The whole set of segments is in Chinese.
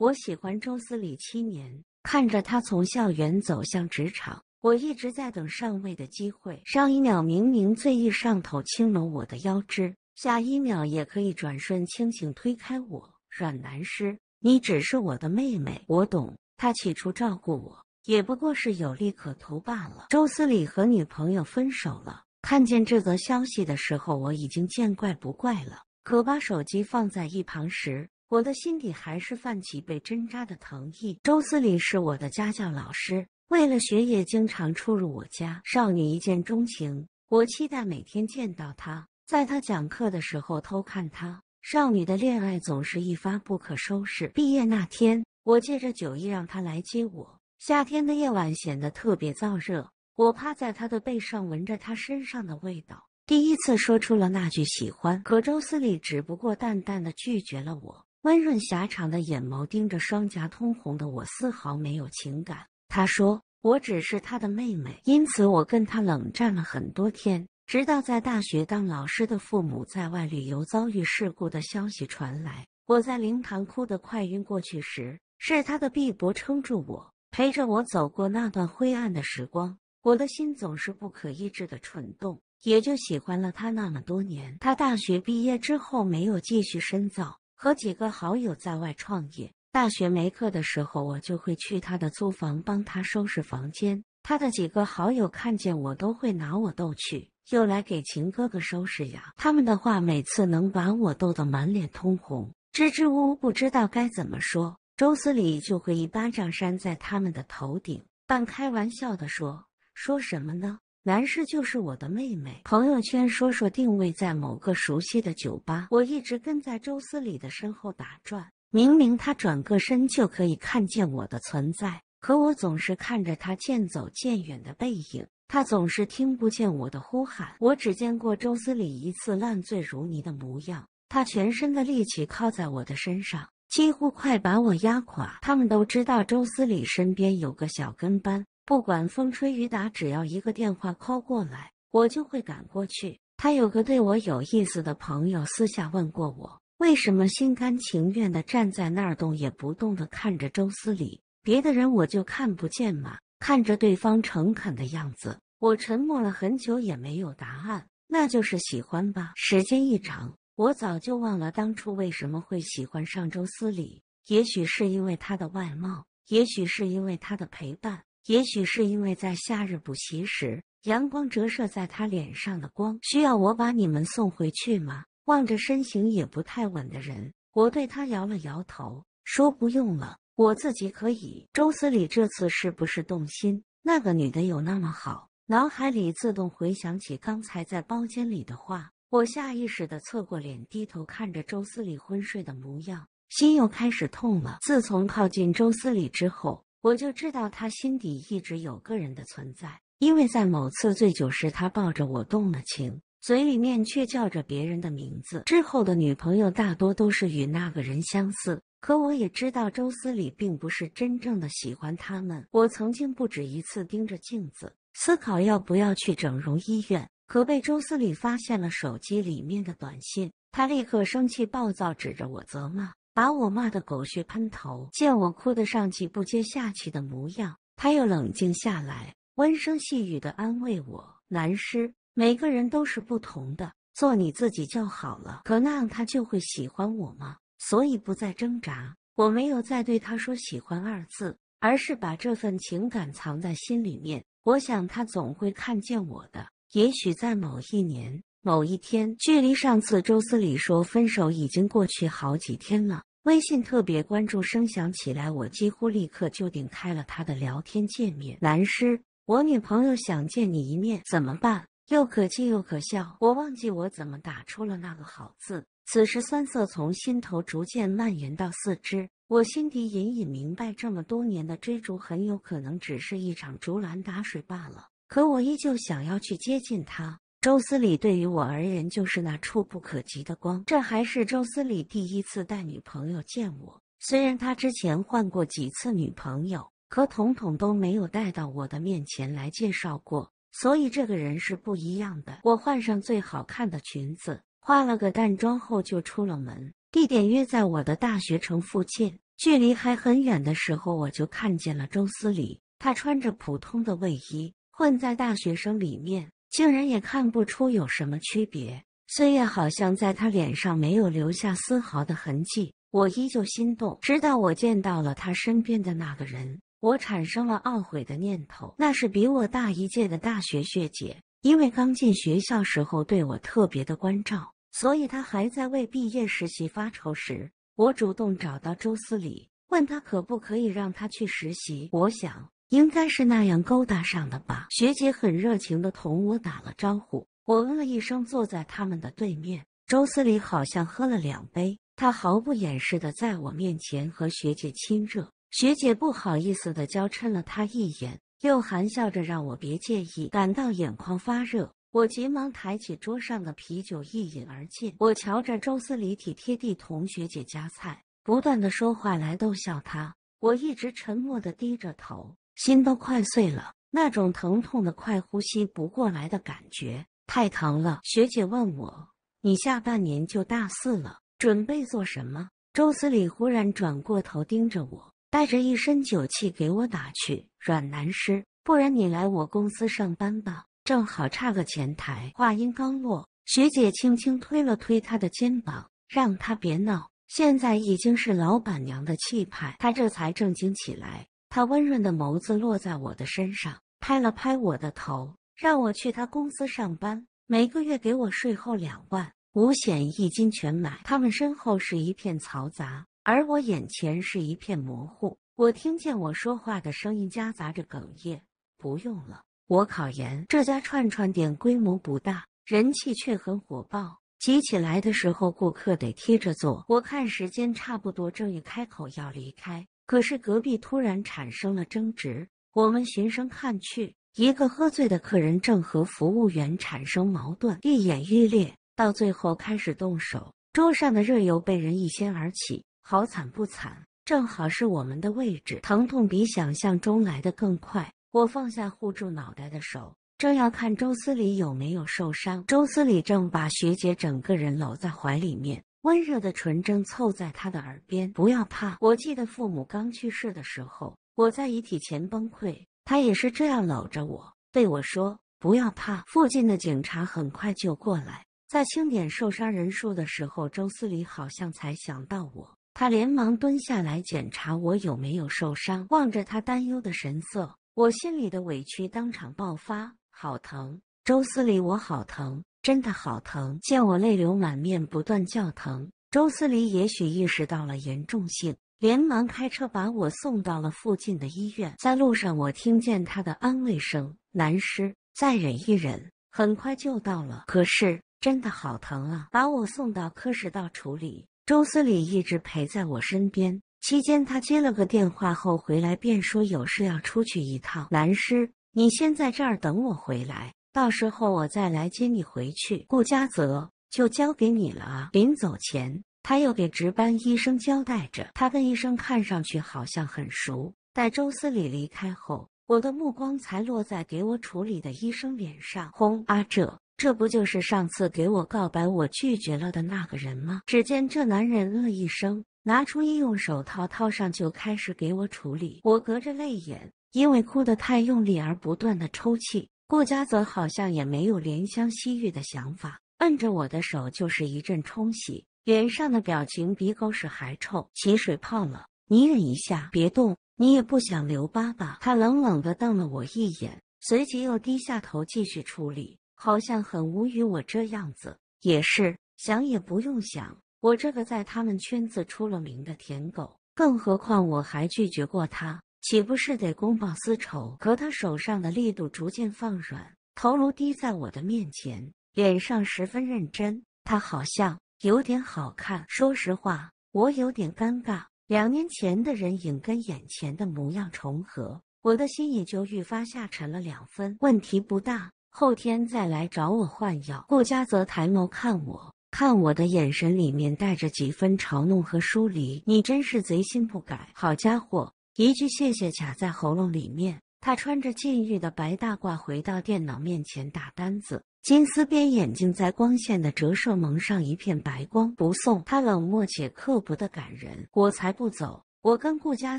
我喜欢周思礼七年，看着他从校园走向职场，我一直在等上位的机会。上一秒明明醉意上头，轻搂我的腰肢，下一秒也可以转瞬清醒推开我。阮南师，你只是我的妹妹，我懂。他起初照顾我，也不过是有利可图罢了。周思礼和女朋友分手了，看见这则消息的时候，我已经见怪不怪了。可把手机放在一旁时。我的心底还是泛起被针扎的疼意。周思礼是我的家教老师，为了学业经常出入我家。少女一见钟情，我期待每天见到他，在他讲课的时候偷看他。少女的恋爱总是一发不可收拾。毕业那天，我借着酒意让他来接我。夏天的夜晚显得特别燥热，我趴在他的背上，闻着他身上的味道，第一次说出了那句喜欢。可周思礼只不过淡淡的拒绝了我。温润狭长的眼眸盯着双颊通红的我，丝毫没有情感。他说：“我只是他的妹妹，因此我跟他冷战了很多天，直到在大学当老师的父母在外旅游遭遇事故的消息传来，我在灵堂哭得快晕过去时，是他的臂膊撑住我，陪着我走过那段灰暗的时光。我的心总是不可抑制的蠢动，也就喜欢了他那么多年。他大学毕业之后没有继续深造。”和几个好友在外创业，大学没课的时候，我就会去他的租房帮他收拾房间。他的几个好友看见我都会拿我逗趣，又来给秦哥哥收拾呀。他们的话每次能把我逗得满脸通红，支支吾吾不知道该怎么说，周思礼就会一巴掌扇在他们的头顶，半开玩笑的说：“说什么呢？”男士就是我的妹妹。朋友圈说说定位在某个熟悉的酒吧。我一直跟在周思礼的身后打转，明明他转个身就可以看见我的存在，可我总是看着他渐走渐远的背影。他总是听不见我的呼喊。我只见过周思礼一次烂醉如泥的模样，他全身的力气靠在我的身上，几乎快把我压垮。他们都知道周思礼身边有个小跟班。不管风吹雨打，只要一个电话抛过来，我就会赶过去。他有个对我有意思的朋友，私下问过我，为什么心甘情愿的站在那儿动也不动的看着周思礼？别的人我就看不见吗？看着对方诚恳的样子，我沉默了很久，也没有答案。那就是喜欢吧。时间一长，我早就忘了当初为什么会喜欢上周思礼。也许是因为他的外貌，也许是因为他的陪伴。也许是因为在夏日补习时，阳光折射在他脸上的光。需要我把你们送回去吗？望着身形也不太稳的人，我对他摇了摇头，说：“不用了，我自己可以。”周思礼这次是不是动心？那个女的有那么好？脑海里自动回想起刚才在包间里的话，我下意识的侧过脸，低头看着周思礼昏睡的模样，心又开始痛了。自从靠近周思礼之后。我就知道他心底一直有个人的存在，因为在某次醉酒时，他抱着我动了情，嘴里面却叫着别人的名字。之后的女朋友大多都是与那个人相似。可我也知道周思礼并不是真正的喜欢他们。我曾经不止一次盯着镜子思考要不要去整容医院，可被周思礼发现了手机里面的短信，他立刻生气暴躁，指着我责骂。把我骂得狗血喷头，见我哭得上气不接下气的模样，他又冷静下来，温声细语的安慰我：“南师，每个人都是不同的，做你自己就好了。”可那样，他就会喜欢我吗？所以不再挣扎，我没有再对他说“喜欢”二字，而是把这份情感藏在心里面。我想，他总会看见我的，也许在某一年。某一天，距离上次周思礼说分手已经过去好几天了。微信特别关注声响起来，我几乎立刻就顶开了他的聊天界面。男尸，我女朋友想见你一面，怎么办？又可气又可笑，我忘记我怎么打出了那个“好”字。此时酸涩从心头逐渐蔓延到四肢，我心底隐隐明白，这么多年的追逐很有可能只是一场竹篮打水罢了。可我依旧想要去接近他。周思礼对于我而言就是那触不可及的光。这还是周思礼第一次带女朋友见我，虽然他之前换过几次女朋友，可统统都没有带到我的面前来介绍过，所以这个人是不一样的。我换上最好看的裙子，化了个淡妆后就出了门，地点约在我的大学城附近。距离还很远的时候，我就看见了周思礼，他穿着普通的卫衣，混在大学生里面。竟然也看不出有什么区别，岁月好像在他脸上没有留下丝毫的痕迹，我依旧心动。直到我见到了他身边的那个人，我产生了懊悔的念头。那是比我大一届的大学学姐，因为刚进学校时候对我特别的关照，所以她还在为毕业实习发愁时，我主动找到周思礼，问他可不可以让他去实习。我想。应该是那样勾搭上的吧。学姐很热情的同我打了招呼，我嗯了一声，坐在他们的对面。周思礼好像喝了两杯，他毫不掩饰的在我面前和学姐亲热，学姐不好意思的娇嗔了他一眼，又含笑着让我别介意，感到眼眶发热。我急忙抬起桌上的啤酒，一饮而尽。我瞧着周思礼体贴地同学姐夹菜，不断的说话来逗笑他。我一直沉默的低着头。心都快碎了，那种疼痛的快呼吸不过来的感觉，太疼了。学姐问我：“你下半年就大四了，准备做什么？”周思礼忽然转过头盯着我，带着一身酒气给我打去：“阮南师，不然你来我公司上班吧，正好差个前台。”话音刚落，学姐轻轻推了推他的肩膀，让他别闹。现在已经是老板娘的气派，他这才正经起来。他温润的眸子落在我的身上，拍了拍我的头，让我去他公司上班，每个月给我税后两万，五险一金全买。他们身后是一片嘈杂，而我眼前是一片模糊。我听见我说话的声音夹杂着哽咽：“不用了，我考研。”这家串串店规模不大，人气却很火爆，挤起来的时候顾客得贴着坐。我看时间差不多，正欲开口要离开。可是隔壁突然产生了争执，我们循声看去，一个喝醉的客人正和服务员产生矛盾，愈演愈烈，到最后开始动手。桌上的热油被人一掀而起，好惨不惨？正好是我们的位置，疼痛比想象中来的更快。我放下护住脑袋的手，正要看周思礼有没有受伤，周思礼正把学姐整个人搂在怀里面。温热的纯真凑在他的耳边：“不要怕。”我记得父母刚去世的时候，我在遗体前崩溃，他也是这样搂着我，对我说：“不要怕。”附近的警察很快就过来，在清点受伤人数的时候，周思礼好像才想到我，他连忙蹲下来检查我有没有受伤。望着他担忧的神色，我心里的委屈当场爆发，好疼，周思礼，我好疼。真的好疼！见我泪流满面，不断叫疼。周思礼也许意识到了严重性，连忙开车把我送到了附近的医院。在路上，我听见他的安慰声：“南师，再忍一忍，很快就到了。”可是真的好疼啊！把我送到科室到处理。周思礼一直陪在我身边。期间，他接了个电话后回来，便说有事要出去一趟。“南师，你先在这儿等我回来。”到时候我再来接你回去，顾嘉泽就交给你了啊！临走前，他又给值班医生交代着，他跟医生看上去好像很熟。待周思礼离开后，我的目光才落在给我处理的医生脸上。红阿哲，这不就是上次给我告白我拒绝了的那个人吗？只见这男人了一声，拿出医用手套套上，就开始给我处理。我隔着泪眼，因为哭得太用力而不断的抽泣。顾佳泽好像也没有怜香惜玉的想法，摁着我的手就是一阵冲洗，脸上的表情比狗屎还臭，起水泡了，你忍一下，别动，你也不想留疤吧？他冷冷的瞪了我一眼，随即又低下头继续处理，好像很无语我这样子，也是想也不用想，我这个在他们圈子出了名的舔狗，更何况我还拒绝过他。岂不是得公报私仇？可他手上的力度逐渐放软，头颅低在我的面前，脸上十分认真。他好像有点好看。说实话，我有点尴尬。两年前的人影跟眼前的模样重合，我的心也就愈发下沉了两分。问题不大，后天再来找我换药。顾家泽抬眸看我，看我的眼神里面带着几分嘲弄和疏离。你真是贼心不改，好家伙！一句谢谢卡在喉咙里面。他穿着禁欲的白大褂回到电脑面前打单子，金丝边眼镜在光线的折射蒙上一片白光。不送，他冷漠且刻薄的感人。我才不走，我跟顾佳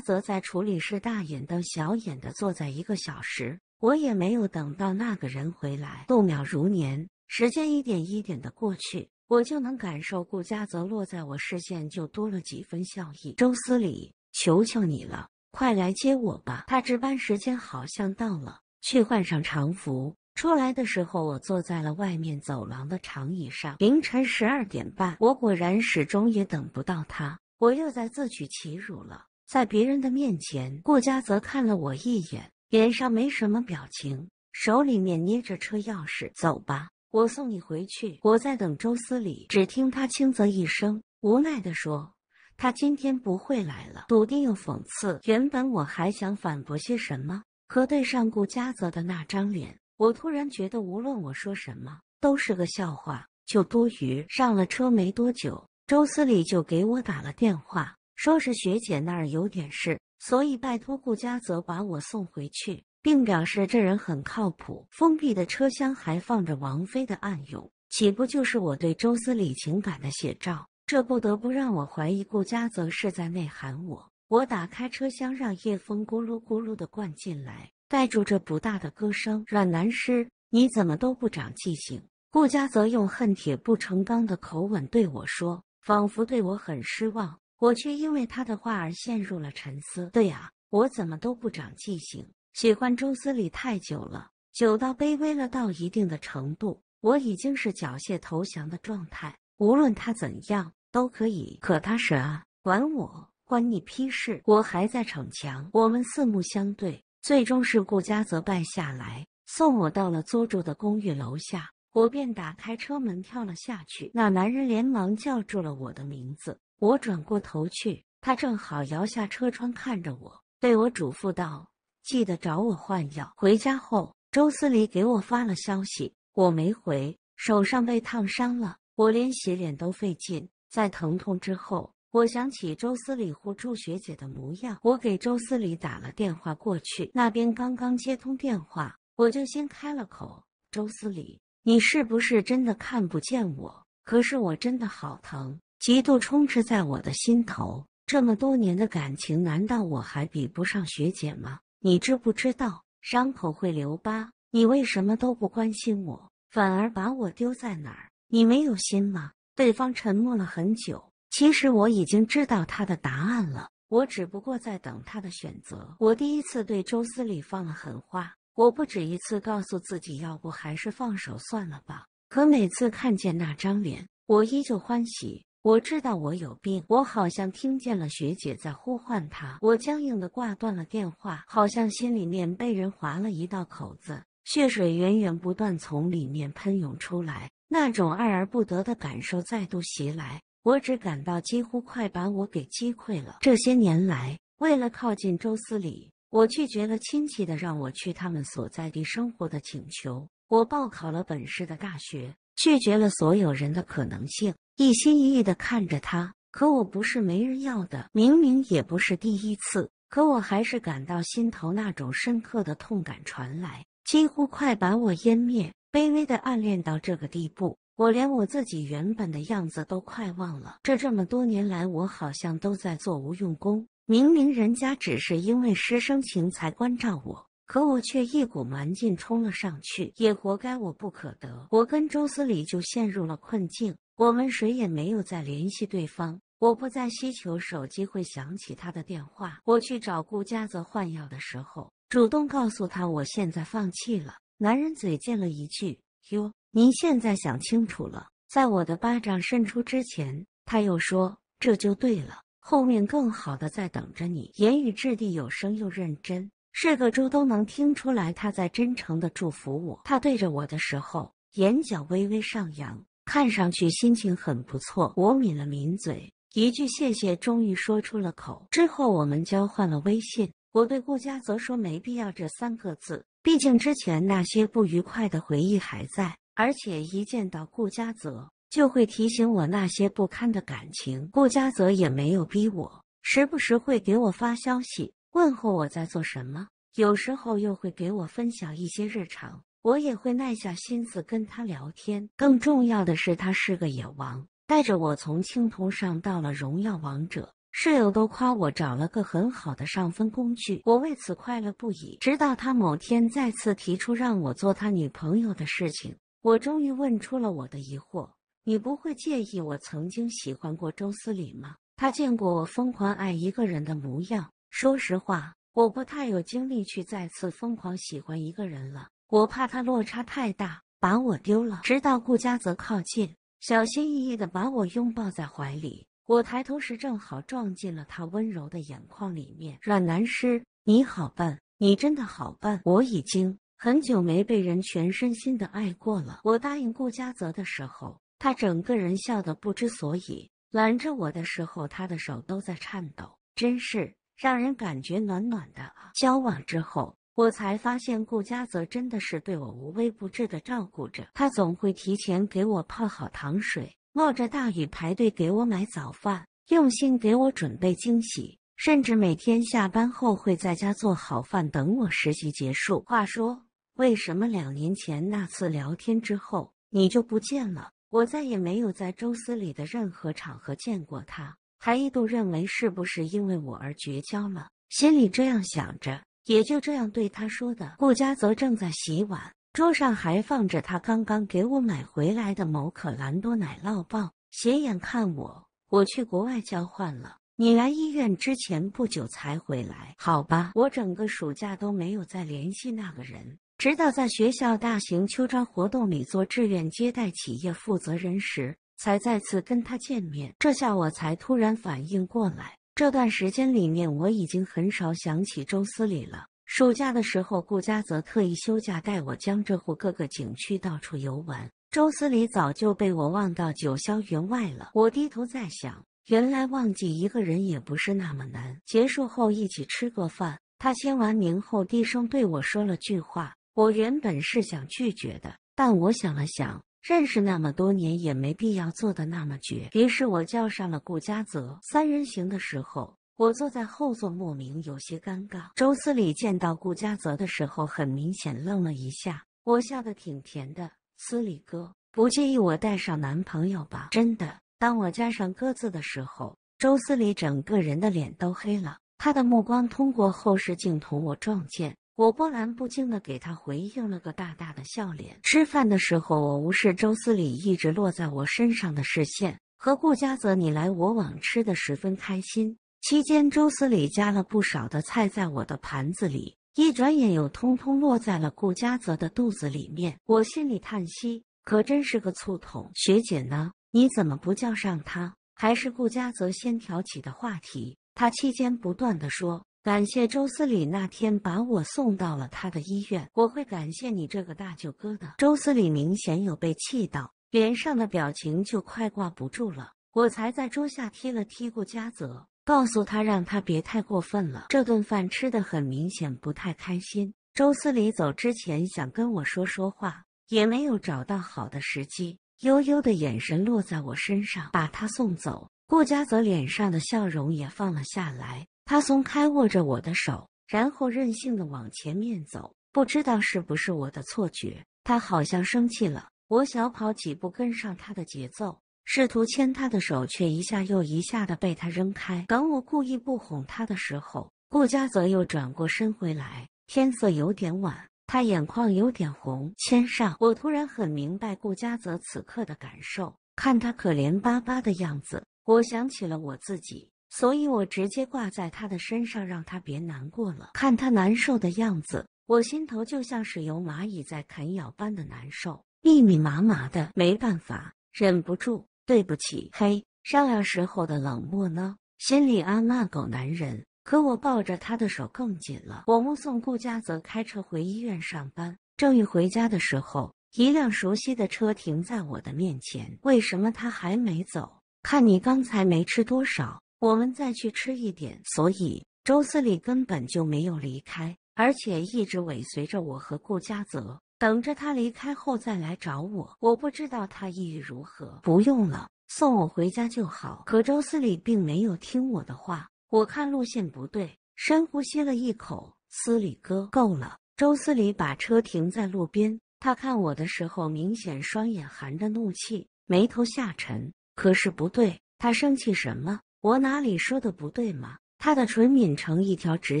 泽在处理室大眼瞪小眼的坐在一个小时，我也没有等到那个人回来。度秒如年，时间一点一点的过去，我就能感受顾佳泽落在我视线就多了几分笑意。周思礼，求求你了。快来接我吧！他值班时间好像到了，去换上常服。出来的时候，我坐在了外面走廊的长椅上。凌晨十二点半，我果然始终也等不到他，我又在自取其辱了。在别人的面前，顾佳泽看了我一眼，脸上没什么表情，手里面捏着车钥匙。走吧，我送你回去。我在等周思礼，只听他轻则一声无奈的说。他今天不会来了，笃定又讽刺。原本我还想反驳些什么，可对上顾嘉泽的那张脸，我突然觉得无论我说什么都是个笑话，就多余。上了车没多久，周思礼就给我打了电话，说是学姐那儿有点事，所以拜托顾嘉泽把我送回去，并表示这人很靠谱。封闭的车厢还放着王菲的暗涌，岂不就是我对周思礼情感的写照？这不得不让我怀疑顾佳泽是在内涵我。我打开车厢，让夜风咕噜咕噜的灌进来，盖住这不大的歌声。阮南师，你怎么都不长记性？顾佳泽用恨铁不成钢的口吻对我说，仿佛对我很失望。我却因为他的话而陷入了沉思。对啊，我怎么都不长记性？喜欢周思礼太久了，久到卑微了到一定的程度，我已经是缴械投降的状态。无论他怎样都可以，可他谁啊？管我管你屁事！我还在逞强。我们四目相对，最终是顾家泽败下来，送我到了租住的公寓楼下。我便打开车门跳了下去，那男人连忙叫住了我的名字。我转过头去，他正好摇下车窗看着我，对我嘱咐道：“记得找我换药。”回家后，周思礼给我发了消息，我没回，手上被烫伤了。我连洗脸都费劲，在疼痛之后，我想起周思礼护住学姐的模样，我给周思礼打了电话过去。那边刚刚接通电话，我就先开了口：“周思礼，你是不是真的看不见我？可是我真的好疼，极度充斥在我的心头。这么多年的感情，难道我还比不上学姐吗？你知不知道伤口会留疤？你为什么都不关心我，反而把我丢在哪儿？”你没有心吗？对方沉默了很久。其实我已经知道他的答案了，我只不过在等他的选择。我第一次对周思礼放了狠话。我不止一次告诉自己，要不还是放手算了吧。可每次看见那张脸，我依旧欢喜。我知道我有病。我好像听见了学姐在呼唤他。我僵硬的挂断了电话，好像心里面被人划了一道口子，血水源源不断从里面喷涌出来。那种爱而不得的感受再度袭来，我只感到几乎快把我给击溃了。这些年来，为了靠近周思礼，我拒绝了亲戚的让我去他们所在地生活的请求，我报考了本市的大学，拒绝了所有人的可能性，一心一意的看着他。可我不是没人要的，明明也不是第一次，可我还是感到心头那种深刻的痛感传来，几乎快把我湮灭。卑微的暗恋到这个地步，我连我自己原本的样子都快忘了。这这么多年来，我好像都在做无用功。明明人家只是因为师生情才关照我，可我却一股蛮劲冲了上去，也活该我不可得。我跟周思礼就陷入了困境，我们谁也没有再联系对方。我不再希求手机会响起他的电话。我去找顾佳泽换药的时候，主动告诉他我现在放弃了。男人嘴贱了一句：“哟，您现在想清楚了，在我的巴掌伸出之前。”他又说：“这就对了，后面更好的在等着你。”言语掷地有声又认真，是个猪都能听出来他在真诚的祝福我。他对着我的时候，眼角微微上扬，看上去心情很不错。我抿了抿嘴，一句谢谢终于说出了口。之后我们交换了微信，我对顾佳泽说：“没必要。”这三个字。毕竟之前那些不愉快的回忆还在，而且一见到顾佳泽就会提醒我那些不堪的感情。顾佳泽也没有逼我，时不时会给我发消息问候我在做什么，有时候又会给我分享一些日常，我也会耐下心思跟他聊天。更重要的是，他是个野王，带着我从青铜上到了荣耀王者。室友都夸我找了个很好的上分工具，我为此快乐不已。直到他某天再次提出让我做他女朋友的事情，我终于问出了我的疑惑：你不会介意我曾经喜欢过周思礼吗？他见过我疯狂爱一个人的模样。说实话，我不太有精力去再次疯狂喜欢一个人了，我怕他落差太大把我丢了。直到顾佳泽靠近，小心翼翼地把我拥抱在怀里。我抬头时，正好撞进了他温柔的眼眶里面。阮南师，你好笨，你真的好笨，我已经很久没被人全身心的爱过了。我答应顾佳泽的时候，他整个人笑得不知所以；拦着我的时候，他的手都在颤抖，真是让人感觉暖暖的啊。交往之后，我才发现顾佳泽真的是对我无微不至的照顾着。他总会提前给我泡好糖水。冒着大雨排队给我买早饭，用心给我准备惊喜，甚至每天下班后会在家做好饭等我实习结束。话说，为什么两年前那次聊天之后你就不见了？我再也没有在周思里的任何场合见过他，还一度认为是不是因为我而绝交了？心里这样想着，也就这样对他说的。顾佳则正在洗碗。桌上还放着他刚刚给我买回来的某可兰多奶酪棒，斜眼看我。我去国外交换了，你来医院之前不久才回来，好吧？我整个暑假都没有再联系那个人，直到在学校大型秋招活动里做志愿接待企业负责人时，才再次跟他见面。这下我才突然反应过来，这段时间里面我已经很少想起周思礼了。暑假的时候，顾家泽特意休假带我江浙沪各个景区到处游玩。周思礼早就被我忘到九霄云外了。我低头在想，原来忘记一个人也不是那么难。结束后一起吃个饭，他签完名后低声对我说了句话。我原本是想拒绝的，但我想了想，认识那么多年也没必要做的那么绝。于是，我叫上了顾家泽，三人行的时候。我坐在后座，莫名有些尴尬。周思礼见到顾家泽的时候，很明显愣了一下。我笑得挺甜的，思礼哥，不介意我带上男朋友吧？真的。当我加上“哥”字的时候，周思礼整个人的脸都黑了。他的目光通过后视镜同我撞见，我波澜不惊的给他回应了个大大的笑脸。吃饭的时候，我无视周思礼一直落在我身上的视线，和顾家泽你来我往，吃的十分开心。期间，周思礼加了不少的菜在我的盘子里，一转眼又通通落在了顾家泽的肚子里面。我心里叹息，可真是个醋桶。学姐呢？你怎么不叫上她？还是顾家泽先挑起的话题，他期间不断的说：“感谢周思礼那天把我送到了他的医院，我会感谢你这个大舅哥的。”周思礼明显有被气到，脸上的表情就快挂不住了。我才在桌下踢了踢顾家泽。告诉他，让他别太过分了。这顿饭吃的很明显不太开心。周思礼走之前想跟我说说话，也没有找到好的时机。悠悠的眼神落在我身上，把他送走。顾佳泽脸上的笑容也放了下来，他松开握着我的手，然后任性的往前面走。不知道是不是我的错觉，他好像生气了。我小跑几步跟上他的节奏。试图牵他的手，却一下又一下的被他扔开。等我故意不哄他的时候，顾佳泽又转过身回来。天色有点晚，他眼眶有点红。牵上我，突然很明白顾佳泽此刻的感受。看他可怜巴巴的样子，我想起了我自己，所以我直接挂在他的身上，让他别难过了。看他难受的样子，我心头就像是有蚂蚁在啃咬般的难受，密密麻麻的，没办法，忍不住。对不起，嘿，商量时候的冷漠呢？心里暗骂狗男人，可我抱着他的手更紧了。我目送顾家泽开车回医院上班，正欲回家的时候，一辆熟悉的车停在我的面前。为什么他还没走？看你刚才没吃多少，我们再去吃一点。所以周思礼根本就没有离开，而且一直尾随着我和顾家泽。等着他离开后再来找我。我不知道他意欲如何。不用了，送我回家就好。可周思礼并没有听我的话。我看路线不对，深呼吸了一口。思礼哥，够了。周思礼把车停在路边。他看我的时候，明显双眼含着怒气，眉头下沉。可是不对，他生气什么？我哪里说的不对吗？他的唇抿成一条直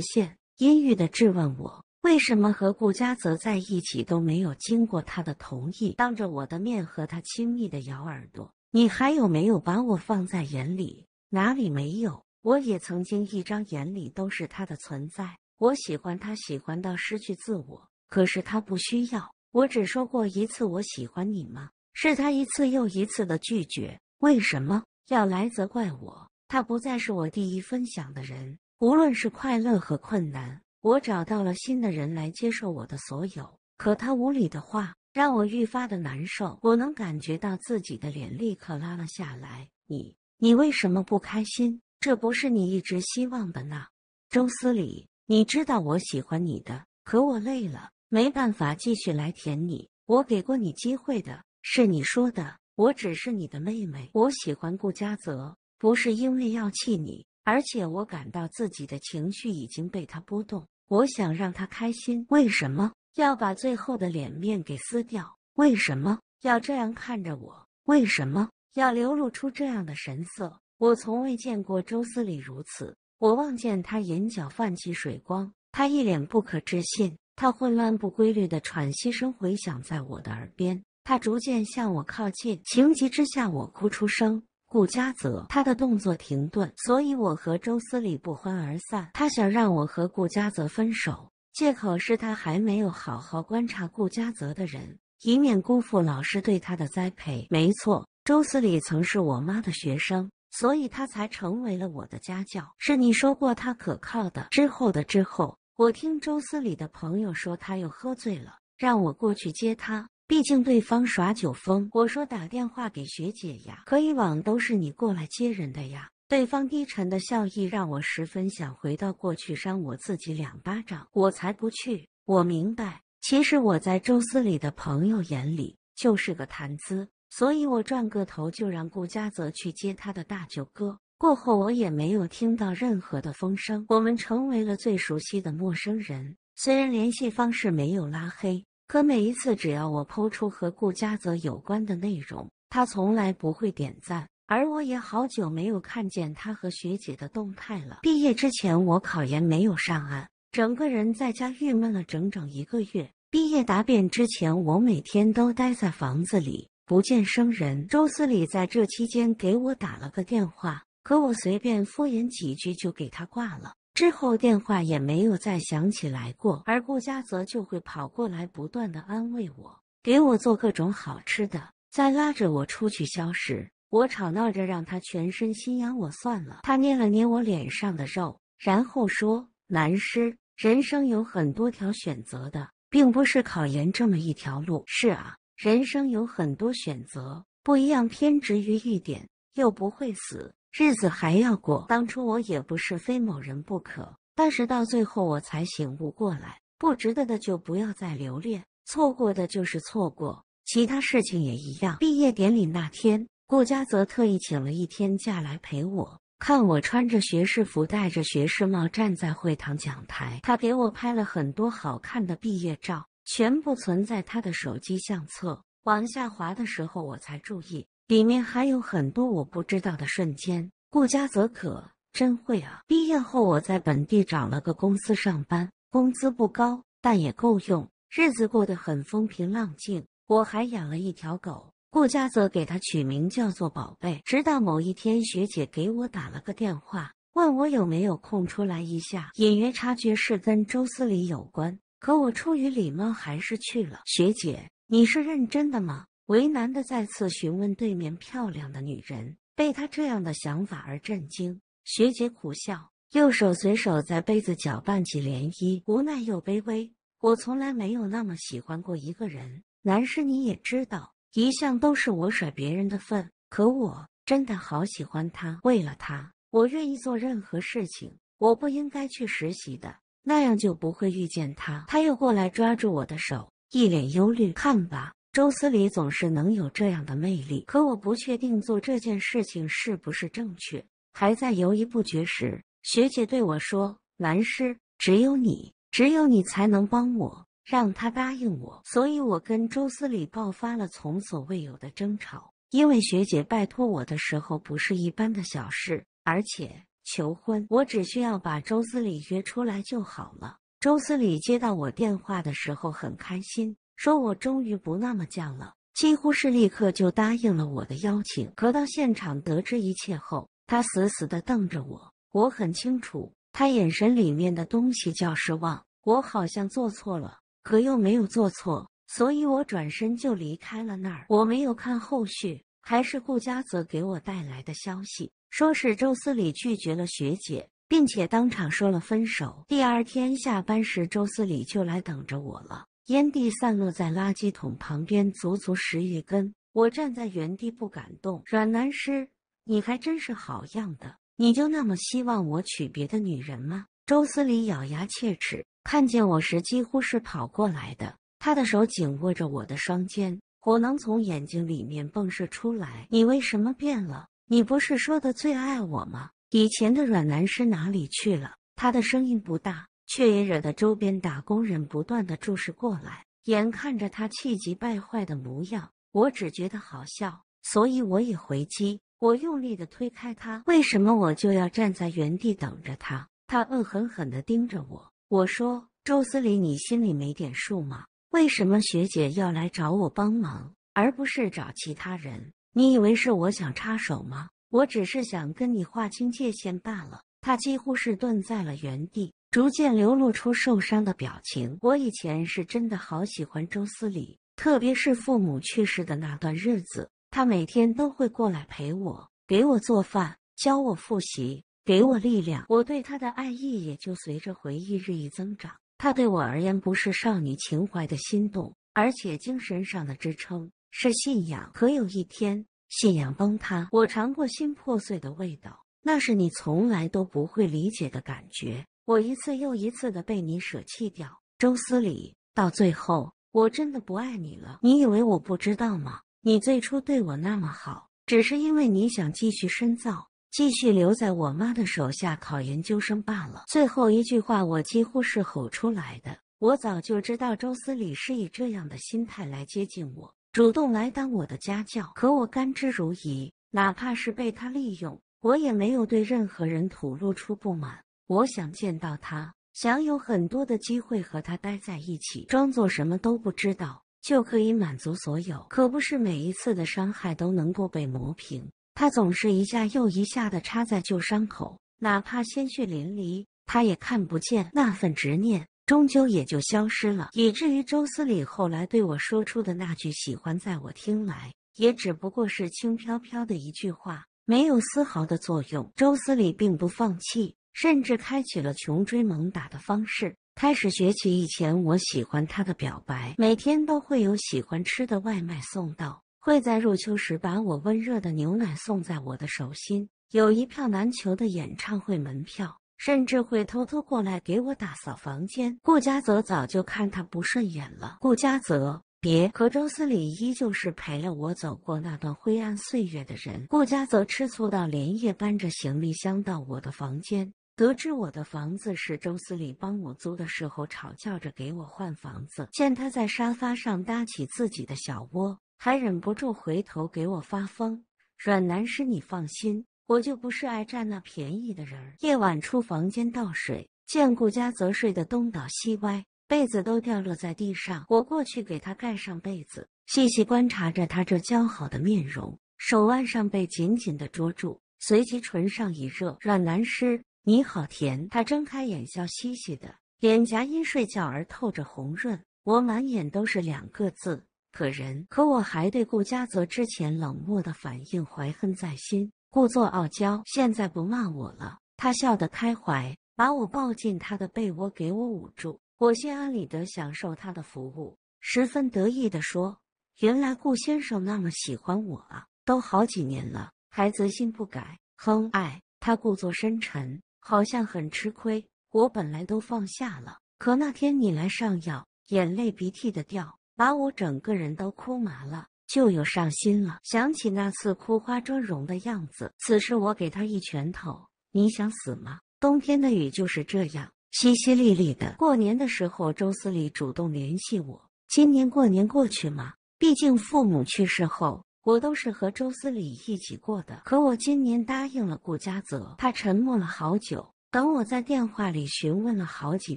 线，阴郁的质问我。为什么和顾家泽在一起都没有经过他的同意？当着我的面和他亲密的咬耳朵，你还有没有把我放在眼里？哪里没有？我也曾经一张眼里都是他的存在，我喜欢他，喜欢到失去自我。可是他不需要。我只说过一次我喜欢你吗？是他一次又一次的拒绝，为什么要来责怪我？他不再是我第一分享的人，无论是快乐和困难。我找到了新的人来接受我的所有，可他无理的话让我愈发的难受。我能感觉到自己的脸立刻拉了下来。你，你为什么不开心？这不是你一直希望的呢？周思礼，你知道我喜欢你的，可我累了，没办法继续来舔你。我给过你机会的，是你说的。我只是你的妹妹，我喜欢顾家泽，不是因为要气你，而且我感到自己的情绪已经被他波动。我想让他开心，为什么要把最后的脸面给撕掉？为什么要这样看着我？为什么要流露出这样的神色？我从未见过周思礼如此。我望见他眼角泛起水光，他一脸不可置信，他混乱不规律的喘息声回响在我的耳边。他逐渐向我靠近，情急之下我哭出声。顾家泽，他的动作停顿，所以我和周思礼不欢而散。他想让我和顾家泽分手，借口是他还没有好好观察顾家泽的人，以免辜负老师对他的栽培。没错，周思礼曾是我妈的学生，所以他才成为了我的家教。是你说过他可靠的之后的之后，我听周思礼的朋友说他又喝醉了，让我过去接他。毕竟对方耍酒疯，我说打电话给学姐呀，可以往都是你过来接人的呀。对方低沉的笑意让我十分想回到过去扇我自己两巴掌，我才不去。我明白，其实我在周思里的朋友眼里就是个谈资，所以我转个头就让顾佳泽去接他的大舅哥。过后我也没有听到任何的风声，我们成为了最熟悉的陌生人，虽然联系方式没有拉黑。可每一次，只要我抛出和顾家泽有关的内容，他从来不会点赞。而我也好久没有看见他和学姐的动态了。毕业之前，我考研没有上岸，整个人在家郁闷了整整一个月。毕业答辩之前，我每天都待在房子里，不见生人。周思礼在这期间给我打了个电话，可我随便敷衍几句就给他挂了。之后电话也没有再响起来过，而顾家则就会跑过来，不断的安慰我，给我做各种好吃的，再拉着我出去消食。我吵闹着让他全身心养我算了。他捏了捏我脸上的肉，然后说：“南师，人生有很多条选择的，并不是考研这么一条路。”是啊，人生有很多选择，不一样偏执于一点又不会死。日子还要过，当初我也不是非某人不可，但是到最后我才醒悟过来，不值得的就不要再留恋，错过的就是错过，其他事情也一样。毕业典礼那天，顾佳泽特意请了一天假来陪我，看我穿着学士服，戴着学士帽站在会堂讲台，他给我拍了很多好看的毕业照，全部存在他的手机相册。往下滑的时候，我才注意。里面还有很多我不知道的瞬间。顾家则可真会啊！毕业后，我在本地找了个公司上班，工资不高，但也够用，日子过得很风平浪静。我还养了一条狗，顾家则给它取名叫做“宝贝”。直到某一天，学姐给我打了个电话，问我有没有空出来一下，隐约察觉是跟周思礼有关，可我出于礼貌还是去了。学姐，你是认真的吗？为难的再次询问对面漂亮的女人，被他这样的想法而震惊。学姐苦笑，右手随手在杯子搅拌起涟漪，无奈又卑微。我从来没有那么喜欢过一个人，男士你也知道，一向都是我甩别人的份。可我真的好喜欢他，为了他，我愿意做任何事情。我不应该去实习的，那样就不会遇见他。他又过来抓住我的手，一脸忧虑。看吧。周思礼总是能有这样的魅力，可我不确定做这件事情是不是正确，还在犹豫不决时，学姐对我说：“兰师，只有你，只有你才能帮我，让他答应我。”所以，我跟周思礼爆发了从所未有的争吵。因为学姐拜托我的时候不是一般的小事，而且求婚，我只需要把周思礼约出来就好了。周思礼接到我电话的时候很开心。说我终于不那么犟了，几乎是立刻就答应了我的邀请。可到现场得知一切后，他死死的瞪着我。我很清楚，他眼神里面的东西叫失望。我好像做错了，可又没有做错，所以我转身就离开了那儿。我没有看后续，还是顾佳泽给我带来的消息，说是周思礼拒绝了学姐，并且当场说了分手。第二天下班时，周思礼就来等着我了。烟蒂散落在垃圾桶旁边，足足十余根。我站在原地不敢动。阮南师，你还真是好样的！你就那么希望我娶别的女人吗？周思礼咬牙切齿，看见我时几乎是跑过来的。他的手紧握着我的双肩，火能从眼睛里面迸射出来。你为什么变了？你不是说的最爱我吗？以前的阮南师哪里去了？他的声音不大。却也惹得周边打工人不断的注视过来，眼看着他气急败坏的模样，我只觉得好笑，所以我也回击。我用力的推开他，为什么我就要站在原地等着他？他恶狠狠的盯着我，我说：“周思礼，你心里没点数吗？为什么学姐要来找我帮忙，而不是找其他人？你以为是我想插手吗？我只是想跟你划清界限罢了。”他几乎是蹲在了原地。逐渐流露出受伤的表情。我以前是真的好喜欢周思礼，特别是父母去世的那段日子，他每天都会过来陪我，给我做饭，教我复习，给我力量。我对他的爱意也就随着回忆日益增长。他对我而言，不是少女情怀的心动，而且精神上的支撑是信仰。可有一天，信仰崩塌，我尝过心破碎的味道，那是你从来都不会理解的感觉。我一次又一次的被你舍弃掉，周思礼。到最后，我真的不爱你了。你以为我不知道吗？你最初对我那么好，只是因为你想继续深造，继续留在我妈的手下考研究生罢了。最后一句话，我几乎是吼出来的。我早就知道周思礼是以这样的心态来接近我，主动来当我的家教。可我甘之如饴，哪怕是被他利用，我也没有对任何人吐露出不满。我想见到他，想有很多的机会和他待在一起，装作什么都不知道就可以满足所有。可不是每一次的伤害都能够被磨平，他总是一下又一下的插在旧伤口，哪怕鲜血淋漓，他也看不见那份执念，终究也就消失了。以至于周思礼后来对我说出的那句“喜欢”，在我听来也只不过是轻飘飘的一句话，没有丝毫的作用。周思礼并不放弃。甚至开启了穷追猛打的方式，开始学起以前我喜欢他的表白。每天都会有喜欢吃的外卖送到，会在入秋时把我温热的牛奶送在我的手心，有一票难求的演唱会门票，甚至会偷偷过来给我打扫房间。顾佳泽早就看他不顺眼了。顾佳泽，别！可周思礼依旧是陪了我走过那段灰暗岁月的人。顾佳泽吃醋到连夜搬着行李箱到我的房间。得知我的房子是周司礼帮我租的时候，吵叫着给我换房子。见他在沙发上搭起自己的小窝，还忍不住回头给我发疯。阮南师，你放心，我就不是爱占那便宜的人。夜晚出房间倒水，见顾家泽睡得东倒西歪，被子都掉落在地上，我过去给他盖上被子，细细观察着他这姣好的面容，手腕上被紧紧的捉住，随即唇上一热，阮南师。你好甜，他睁开眼，笑嘻嘻的，脸颊因睡觉而透着红润。我满眼都是两个字：可人。可我还对顾嘉泽之前冷漠的反应怀恨在心，故作傲娇。现在不骂我了，他笑得开怀，把我抱进他的被窝，给我捂住。我心安理得享受他的服务，十分得意地说：“原来顾先生那么喜欢我啊，都好几年了，还执心不改。”哼，爱他故作深沉。好像很吃亏，我本来都放下了，可那天你来上药，眼泪鼻涕的掉，把我整个人都哭麻了，就又上心了。想起那次哭花妆容的样子，此时我给他一拳头，你想死吗？冬天的雨就是这样，淅淅沥沥的。过年的时候，周思礼主动联系我，今年过年过去吗？毕竟父母去世后。我都是和周思礼一起过的，可我今年答应了顾家泽。他沉默了好久，等我在电话里询问了好几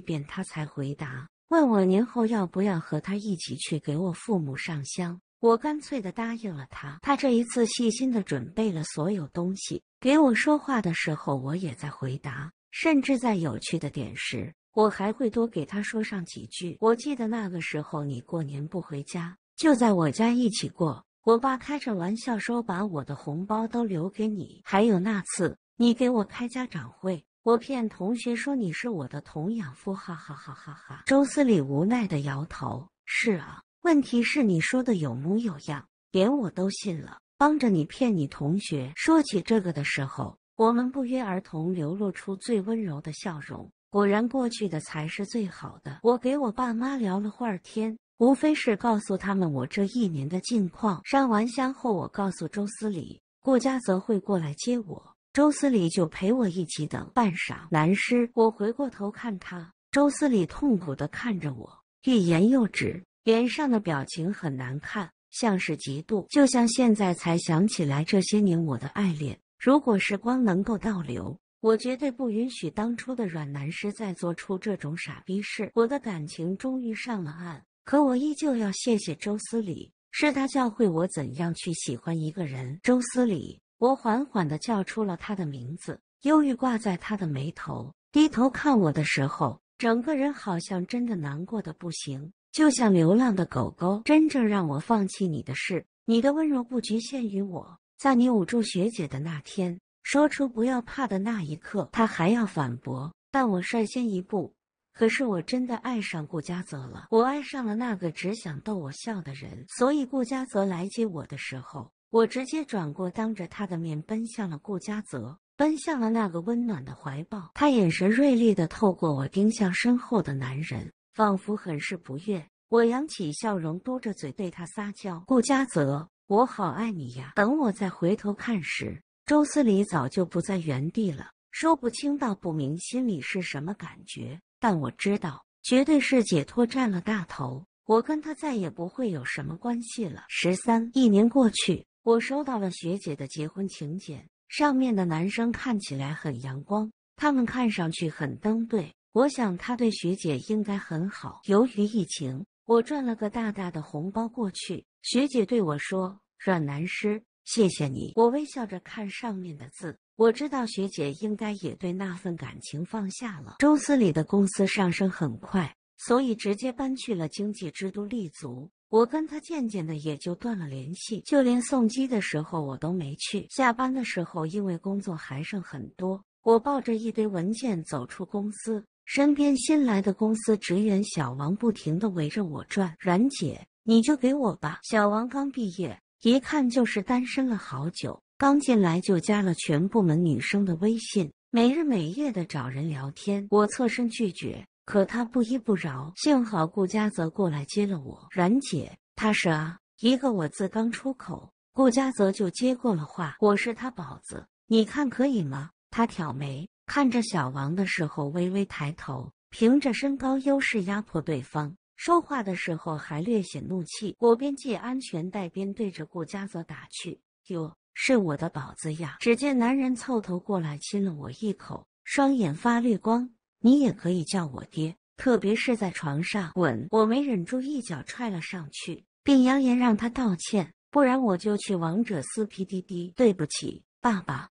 遍，他才回答，问我年后要不要和他一起去给我父母上香。我干脆的答应了他。他这一次细心的准备了所有东西，给我说话的时候，我也在回答，甚至在有趣的点时，我还会多给他说上几句。我记得那个时候，你过年不回家，就在我家一起过。我爸开着玩笑说：“把我的红包都留给你。”还有那次，你给我开家长会，我骗同学说你是我的童养父，哈哈哈哈！周思礼无奈的摇头：“是啊，问题是你说的有模有样，连我都信了，帮着你骗你同学。”说起这个的时候，我们不约而同流露出最温柔的笑容。果然，过去的才是最好的。我给我爸妈聊了会儿天。无非是告诉他们我这一年的近况。烧完香后，我告诉周思礼，顾家泽会过来接我，周思礼就陪我一起等。半晌，南师，我回过头看他，周思礼痛苦的看着我，欲言又止，脸上的表情很难看，像是嫉妒。就像现在才想起来这些年我的爱恋。如果时光能够倒流，我绝对不允许当初的阮南师再做出这种傻逼事。我的感情终于上了岸。可我依旧要谢谢周思礼，是他教会我怎样去喜欢一个人。周思礼，我缓缓地叫出了他的名字，忧郁挂在他的眉头，低头看我的时候，整个人好像真的难过的不行，就像流浪的狗狗。真正让我放弃你的事，你的温柔不局限于我，在你捂住学姐的那天，说出不要怕的那一刻，他还要反驳，但我率先一步。可是我真的爱上顾家泽了，我爱上了那个只想逗我笑的人。所以顾家泽来接我的时候，我直接转过，当着他的面奔向了顾家泽，奔向了那个温暖的怀抱。他眼神锐利的透过我盯向身后的男人，仿佛很是不悦。我扬起笑容，嘟着嘴对他撒娇：“顾家泽，我好爱你呀！”等我再回头看时，周思礼早就不在原地了。说不清道不明，心里是什么感觉。但我知道，绝对是解脱占了大头。我跟他再也不会有什么关系了。十三一年过去，我收到了学姐的结婚请柬，上面的男生看起来很阳光，他们看上去很登对。我想他对学姐应该很好。由于疫情，我赚了个大大的红包过去。学姐对我说：“阮南师，谢谢你。”我微笑着看上面的字。我知道学姐应该也对那份感情放下了。周思礼的公司上升很快，所以直接搬去了经济之都立足。我跟他渐渐的也就断了联系，就连送机的时候我都没去。下班的时候，因为工作还剩很多，我抱着一堆文件走出公司，身边新来的公司职员小王不停的围着我转：“阮姐，你就给我吧。”小王刚毕业，一看就是单身了好久。刚进来就加了全部门女生的微信，每日每夜的找人聊天。我侧身拒绝，可他不依不饶。幸好顾佳泽过来接了我。冉姐，他是啊，一个我字刚出口，顾佳泽就接过了话。我是他宝子，你看可以吗？他挑眉看着小王的时候微微抬头，凭着身高优势压迫对方。说话的时候还略显怒气。我边系安全带边对着顾佳泽打趣哟。是我的宝子呀！只见男人凑头过来亲了我一口，双眼发绿光。你也可以叫我爹，特别是在床上吻。我没忍住，一脚踹了上去，并扬言让他道歉，不然我就去王者撕皮滴滴。对不起，爸爸。